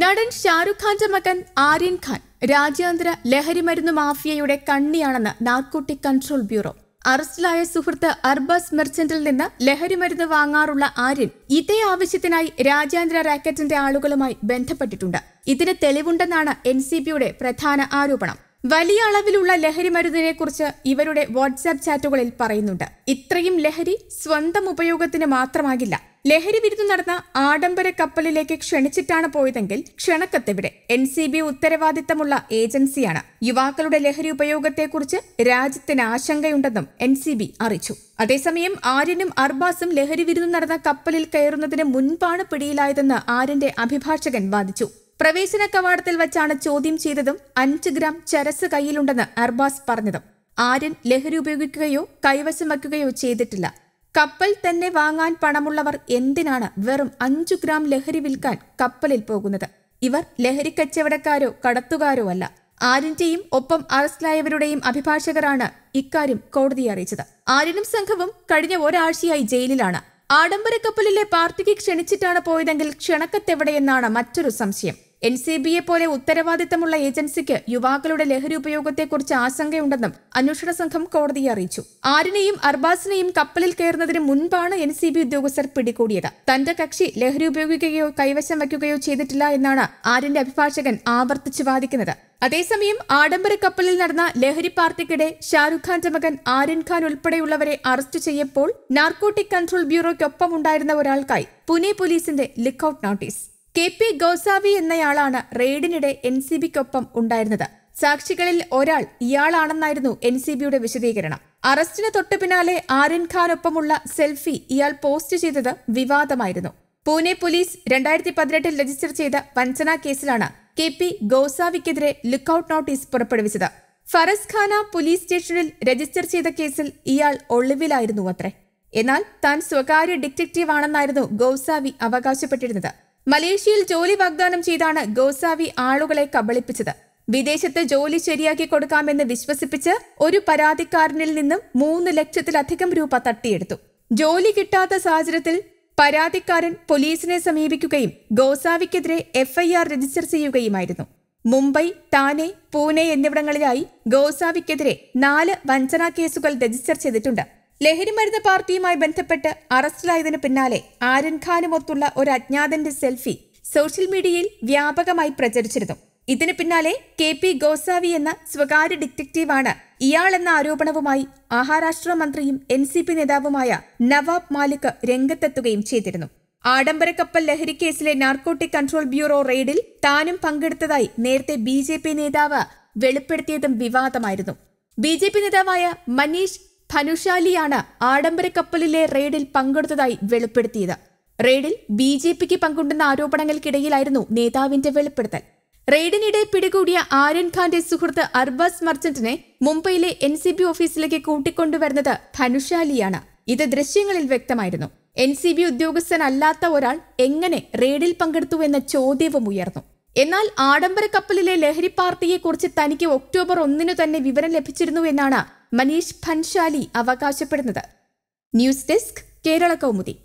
നടൻ ഷാറുഖ് ഖാന്റെ മകൻ ആര്യൻ ഖാൻ രാജ്യാന്തര മരുന്ന് മാഫിയയുടെ കണ്ണിയാണെന്ന് നാർക്കോട്ടിക് കൺട്രോൾ ബ്യൂറോ അറസ്റ്റിലായ സുഹൃത്ത് അർബസ് മെർച്ചന്റിൽ നിന്ന് ലഹരിമരുന്ന് വാങ്ങാറുള്ള ആര്യൻ ഇതേ ആവശ്യത്തിനായി രാജ്യാന്തര റാക്കറ്റിന്റെ ആളുകളുമായി ബന്ധപ്പെട്ടിട്ടുണ്ട് ഇതിന് തെളിവുണ്ടെന്നാണ് എൻ സി ബിയുടെ പ്രധാന ആരോപണം വലിയ അളവിലുള്ള ലഹരി മരുന്നിനെ കുറിച്ച് ഇവരുടെ വാട്സാപ്പ് ചാറ്റുകളിൽ പറയുന്നുണ്ട് ഇത്രയും ലഹരി സ്വന്തം ഉപയോഗത്തിന് മാത്രമാകില്ല ലഹരി വിരുദ്ധ നടന്ന ആഡംബര കപ്പലിലേക്ക് ക്ഷണിച്ചിട്ടാണ് പോയതെങ്കിൽ ക്ഷണക്കത്തെവിടെ എൻ സി ബി ഉത്തരവാദിത്തമുള്ള ഏജൻസിയാണ് യുവാക്കളുടെ ലഹരി ഉപയോഗത്തെക്കുറിച്ച് രാജ്യത്തിന് ആശങ്കയുണ്ടെന്നും എൻ സി ബി അറിയിച്ചു അതേസമയം ആര്യനും അർബാസും ലഹരി വിരുന്ന് നടന്ന കപ്പലിൽ കയറുന്നതിന് മുൻപാണ് പിടിയിലായതെന്ന് ആര്യന്റെ അഭിഭാഷകൻ വാദിച്ചു പ്രവേശന കവാടത്തിൽ വച്ചാണ് ചോദ്യം ചെയ്തതും അഞ്ച് ഗ്രാം ചരസ് കയ്യിലുണ്ടെന്ന് അർബാസ് പറഞ്ഞതും ആര്യൻ ലഹരി ഉപയോഗിക്കുകയോ കൈവശം വയ്ക്കുകയോ ചെയ്തിട്ടില്ല കപ്പൽ തന്നെ വാങ്ങാൻ പണമുള്ളവർ എന്തിനാണ് വെറും അഞ്ചു ഗ്രാം ലഹരി വിൽക്കാൻ കപ്പലിൽ പോകുന്നത് ഇവർ ലഹരി കച്ചവടക്കാരോ കടത്തുകാരോ അല്ല ആര്യന്റെയും ഒപ്പം അറസ്റ്റിലായവരുടെയും അഭിഭാഷകരാണ് ഇക്കാര്യം കോടതിയെ അറിയിച്ചത് ആര്യനും സംഘവും കഴിഞ്ഞ ഒരാഴ്ചയായി ജയിലിലാണ് ആഡംബര കപ്പലിലെ പാർട്ടിക്ക് ക്ഷണിച്ചിട്ടാണ് പോയതെങ്കിൽ ക്ഷണക്കത്തെവിടെയെന്നാണ് മറ്റൊരു സംശയം എൻ സി എ പോലെ ഉത്തരവാദിത്തമുള്ള ഏജൻസിക്ക് യുവാക്കളുടെ ലഹരി ഉപയോഗത്തെക്കുറിച്ച് ആശങ്കയുണ്ടെന്നും അന്വേഷണ സംഘം കോടതിയെ അറിയിച്ചു ആരിനെയും അർബാസിനെയും കപ്പലിൽ കയറുന്നതിന് മുൻപാണ് എൻ സി ബി ഉദ്യോഗസ്ഥർ പിടികൂടിയത് തന്റെ കക്ഷി ലഹരി ഉപയോഗിക്കുകയോ കൈവശം വയ്ക്കുകയോ ചെയ്തിട്ടില്ല എന്നാണ് ആരിന്റെ അഭിഭാഷകൻ ആവർത്തിച്ചു വാദിക്കുന്നത് അതേസമയം ആഡംബര കപ്പലിൽ നടന്ന ലഹരി പാർട്ടിക്കിടെ ഷാരുഖ് ഖാന്റെ മകൻ ആര്യൻ ഖാൻ ഉൾപ്പെടെയുള്ളവരെ അറസ്റ്റ് ചെയ്യപ്പോൾ നാർക്കോട്ടിക് കൺട്രോൾ ബ്യൂറോയ്ക്കൊപ്പം ഉണ്ടായിരുന്ന ഒരാൾക്കായി പുനെ പോലീസിന്റെ lookout notice K P Gosavi എന്നയാളാണ് റെയ്ഡിനിടെ എൻ സി ബിക്കൊപ്പം ഉണ്ടായിരുന്നത് സാക്ഷികളിൽ ഒരാൾ ഇയാളാണെന്നായിരുന്നു എൻ സി ബിയുടെ വിശദീകരണം അറസ്റ്റിന് തൊട്ടു പിന്നാലെ ആര്യൻ ഖാനൊപ്പമുള്ള സെൽഫി ഇയാൾ പോസ്റ്റ് ചെയ്തത് വിവാദമായിരുന്നു പൂനെ പോലീസ് രണ്ടായിരത്തി പതിനെട്ടിൽ രജിസ്റ്റർ ചെയ്ത വഞ്ചനാ കേസിലാണ് കെ പി ഗോസാവിക്കെതിരെ ഔട്ട് നോട്ടീസ് പുറപ്പെടുവിച്ചത് ഫറസ് ഖാന പോലീസ് സ്റ്റേഷനിൽ രജിസ്റ്റർ ചെയ്ത കേസിൽ ഇയാൾ ഒളിവിലായിരുന്നു അത്രേ എന്നാൽ താൻ സ്വകാര്യ ഡിറ്റക്റ്റീവാണെന്നായിരുന്നു ഗോസാവി അവകാശപ്പെട്ടിരുന്നത് മലേഷ്യയിൽ ജോലി വാഗ്ദാനം ചെയ്താണ് ഗോസാവി ആളുകളെ കബളിപ്പിച്ചത് വിദേശത്ത് ജോലി ശരിയാക്കി കൊടുക്കാമെന്ന് വിശ്വസിപ്പിച്ച് ഒരു പരാതിക്കാരനിൽ നിന്നും മൂന്ന് ലക്ഷത്തിലധികം രൂപ തട്ടിയെടുത്തു ജോലി കിട്ടാത്ത സാഹചര്യത്തിൽ പരാതിക്കാരൻ പോലീസിനെ സമീപിക്കുകയും ഗോസാവിക്കെതിരെ എഫ്ഐആർ രജിസ്റ്റർ ചെയ്യുകയുമായിരുന്നു മുംബൈ താനെ പൂനെ എന്നിവിടങ്ങളിലായി ഗോസാവിക്കെതിരെ നാല് വഞ്ചനാ കേസുകൾ രജിസ്റ്റർ ചെയ്തിട്ടുണ്ട് ലഹരിമരുന്ന് പാർട്ടിയുമായി ബന്ധപ്പെട്ട് അറസ്റ്റിലായതിനു പിന്നാലെ ആര്യൻ ഖാനുമൊത്തുള്ള ഒരു അജ്ഞാതന്റെ സെൽഫി സോഷ്യൽ മീഡിയയിൽ വ്യാപകമായി പ്രചരിച്ചിരുന്നു ഇതിനു പിന്നാലെ കെ പി ഗോസാവി എന്ന സ്വകാര്യ ഡിറ്റക്റ്റീവാണ് ഇയാൾ എന്ന ആരോപണവുമായി മഹാരാഷ്ട്ര മന്ത്രിയും എൻ സി പി നേതാവുമായ നവാബ് മാലിക് രംഗത്തെത്തുകയും ചെയ്തിരുന്നു ആഡംബര കപ്പൽ ലഹരിക്കേസിലെ നാർക്കോട്ടിക് കൺട്രോൾ ബ്യൂറോ റെയ്ഡിൽ താനും പങ്കെടുത്തതായി നേരത്തെ ബി നേതാവ് വെളിപ്പെടുത്തിയതും വിവാദമായിരുന്നു ബി ജെ പി നേതാവായ മനീഷ് ധനുഷാലിയാണ് ആഡംബര കപ്പലിലെ റെയ്ഡിൽ പങ്കെടുത്തതായി വെളിപ്പെടുത്തിയത് റെയ്ഡിൽ ബി ജെ പിക്ക് പങ്കുണ്ടെന്ന ആരോപണങ്ങൾക്കിടയിലായിരുന്നു നേതാവിന്റെ വെളിപ്പെടുത്തൽ റെയ്ഡിനിടെ പിടികൂടിയ ആര്യൻ ഖാന്റെ സുഹൃത്ത് അർബാസ് മർച്ചന്റിനെ മുംബൈയിലെ എൻ സി ബി ഓഫീസിലേക്ക് കൂട്ടിക്കൊണ്ടുവരുന്നത് ധനുഷാലിയാണ് ഇത് ദൃശ്യങ്ങളിൽ വ്യക്തമായിരുന്നു എൻ സി ബി ഉദ്യോഗസ്ഥനല്ലാത്ത ഒരാൾ എങ്ങനെ റെയ്ഡിൽ പങ്കെടുത്തു എന്ന ചോദ്യവും ഉയർന്നു എന്നാൽ ആഡംബര കപ്പലിലെ ലഹരി പാർട്ടിയെക്കുറിച്ച് തനിക്ക് ഒക്ടോബർ ഒന്നിനു തന്നെ വിവരം ലഭിച്ചിരുന്നു എന്നാണ് മനീഷ് ഭൻഷാലി അവകാശപ്പെടുന്നത് ന്യൂസ് ഡെസ്ക് കേരള കൗമുദി